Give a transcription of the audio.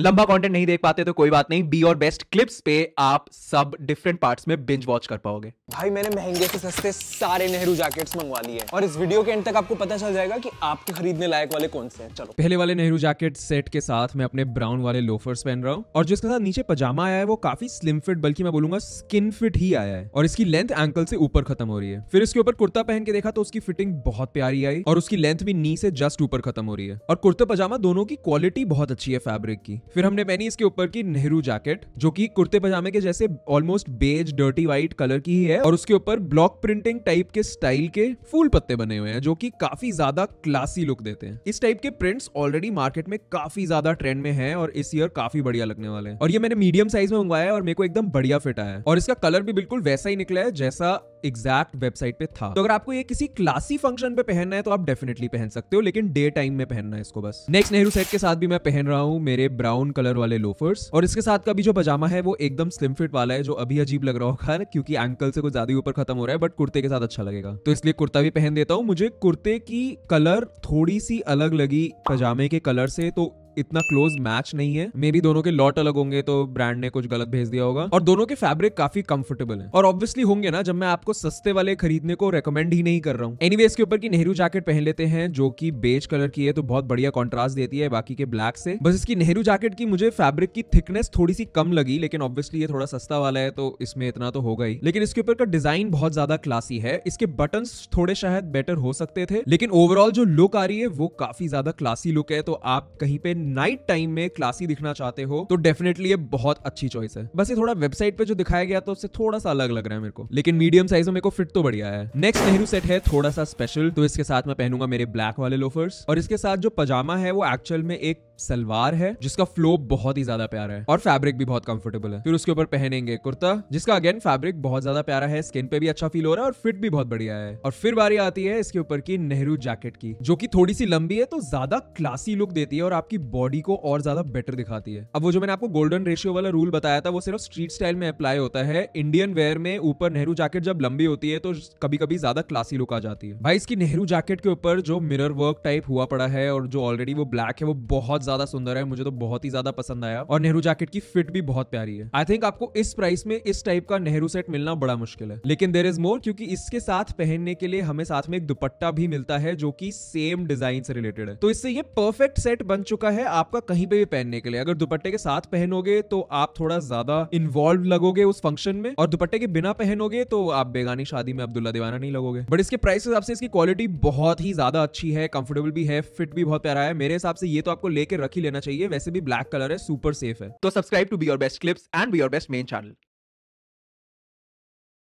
लंबा कंटेंट नहीं देख पाते तो कोई बात नहीं बी और बेस्ट क्लिप्स पे आप सब डिफरेंट पार्ट्स में बिंज वॉच कर पाओगे भाई मैंने महंगे से सस्ते सारे नेहरू जैकेट्स मंगवा लिए और इस वीडियो के एंड तक आपको पता चल जाएगा कि आपके खरीदने लायक वाले कौन से हैं चलो पहले वाले नेहरू जैकेट सेट के साथ मैं अपने ब्राउन वाले लोफर्स पहन रहा हूँ और जिसके साथ नीचे पजामा आया है वो काफी स्लिम फिट बल्कि मैं बोलूंगा स्किन फिट ही आया है और इसकी लेंथ एंकल से ऊपर खत्म हो रही है फिर इसके ऊपर कुर्ता पहन के देखा तो उसकी फिटिंग बहुत प्यारी आई और उसकी लेंथ भी नी से जस्ट ऊपर खत्म हो रही है और कुर्ता पजामा दोनों की क्वालिटी बहुत अच्छी है फैब्रिक की फिर हमने पहनी इसके ऊपर की नेहरू जैकेट जो कि कुर्ते पजामे के जैसे almost beige dirty white colour की ही है और उसके ऊपर ब्लॉक प्रिंटिंग टाइप के स्टाइल के फूल पत्ते बने हुए हैं जो कि काफी ज्यादा क्लासी लुक देते हैं इस टाइप के प्रिंट्स ऑलरेडी मार्केट में काफी ज्यादा ट्रेंड में है और इस ईयर काफी बढ़िया लगने वाले हैं और ये मैंने मीडियम साइज में मंगवाया है और मेरे को एकदम बढ़िया फिट आया है और इसका कलर भी बिल्कुल वैसा ही निकला है जैसा एग्जैक्ट वेबसाइट पे था तो अगर आपको ये किसी क्लासी फंक्शन पे पहनना है तो आप डेफिनेटली पहन सकते हो लेकिन डे टाइम में पहनना है इसको बस नेक्स्ट नेहरू सेट के साथ भी मैं पहन रहा हूँ मेरे ब्राउन कलर वाले लोफर्स और इसके साथ का भी जो पजामा है वो एकदम स्लिम फिट वाला है जो अभी अजीब लग रहा होगा क्योंकि एंकल से कुछ ज्यादा ऊपर खत्म हो रहा है बट कुर्ते के साथ अच्छा लगेगा तो इसलिए कुर्ता भी पहन देता हूँ मुझे कुर्ते की कलर थोड़ी सी अलग लगी पजामे के कलर से तो इतना क्लोज मैच नहीं है मे बी दोनों के लॉट अलग होंगे तो ब्रांड ने कुछ गलत भेज दिया होगा और दोनों के फैब्रिक काफी कंफर्टेबल है और ऑब्वियसली होंगे ना जब मैं आपको सस्ते वाले खरीदने को रेकमेंड ही नहीं कर रहा हूँ एनीवे इसके ऊपर की नेहरू जैकेट पहन लेते हैं जो की बेज कलर की है तो बहुत बढ़िया कॉन्ट्रास्ट देती है बाकी के ब्लैक से बस इसकी नेहरू जैकेट की मुझे फैब्रिक की थिकनेस थोड़ी सी कम लगी लेकिन ऑब्वियसली ये थोड़ा सस्ता वाला है तो इसमें इतना तो होगा ही लेकिन इसके ऊपर का डिजाइन बहुत ज्यादा क्लासी है इसके बटन थोड़े शायद बेटर हो सकते थे लेकिन ओवरऑल जो लुक आ रही है वो काफी ज्यादा क्लासी लुक है तो आप कहीं पे नाइट टाइम में क्लासी दिखना चाहते हो तो डेफिनेटली ये बहुत अच्छी चॉइस है बस ये थोड़ा वेबसाइट पे जो दिखाया गया तो उससे थोड़ा सा अलग लग रहा है मेरे को लेकिन मीडियम साइज में मेरे को फिट तो बढ़िया है नेक्स्ट नेहरू सेट है थोड़ा सा स्पेशल तो इसके साथ मैं पहनूंगा मेरे ब्लैक वाले लोफर्स और इसके साथ जो पजामा है वो एक्चुअल में एक सलवार है जिसका फ्लो बहुत ही ज्यादा प्यारा है और फैब्रिक भी बहुत कंफर्टेबल है फिर उसके ऊपर पहनेंगे कुर्ता जिसका अगेन फैब्रिक बहुत ज्यादा प्यारा है स्किन पे भी अच्छा फील हो रहा है और फिट भी बहुत बढ़िया है और फिर बारी आती है इसके ऊपर की नेहरू जैकेट की जो की थोड़ी सी लंबी है तो ज्यादा क्लासी लुक देती है और आपकी बॉडी को और ज्यादा बेटर दिखाती है अब वो जो मैंने आपको गोल्डन रेशियो वाला रूल बताया था वो सिर्फ स्ट्रीट स्टाइल में अप्लाई होता है इंडियन वेयर में ऊपर नेहरू जैकेट जब लंबी होती है तो कभी कभी ज्यादा क्लासी लुक आ जाती है भाई इसकी नेहरू जैकेट के ऊपर जो मिरर वर्क टाइप हुआ पड़ा है और जो ऑलरेडी वो ब्लैक है वो बहुत ज्यादा सुंदर है मुझे तो बहुत ही ज्यादा पसंद आया और नेहरू जैकेट की फिट भी बहुत प्यारी है आई थिंक आपको इस प्राइस में इस टाइप का नेहरू सेट मिलना बड़ा मुश्किल है लेकिन देर इज मोर क्योंकि इसके साथ पहनने के लिए हमें साथ में एक दुपट्टा भी मिलता है जो की सेम डिजाइन से रिलेटेड है तो इससे ये परफेक्ट सेट बन चुका है आपका कहीं पे भी पहनने के लिए अगर दुपट्टे के साथ पहनोगे तो आप थोड़ा ज्यादा इन्वॉल्व लगोगे उस फंक्शन में और दुपट्टे के बिना पहनोगे तो आप बेगानी शादी में अब्दुल्ला दीवाना नहीं लगोगे बट इसके प्राइस के हिसाब से इसकी क्वालिटी बहुत ही ज्यादा अच्छी है कंफर्टेबल भी है फिट भी बहुत प्यारा है मेरे हिसाब से ये तो आपको लेके रख ही लेना चाहिए वैसे भी ब्लैक कलर है सुपर सेफ है तो subscribe to be your best clips and be your best main channel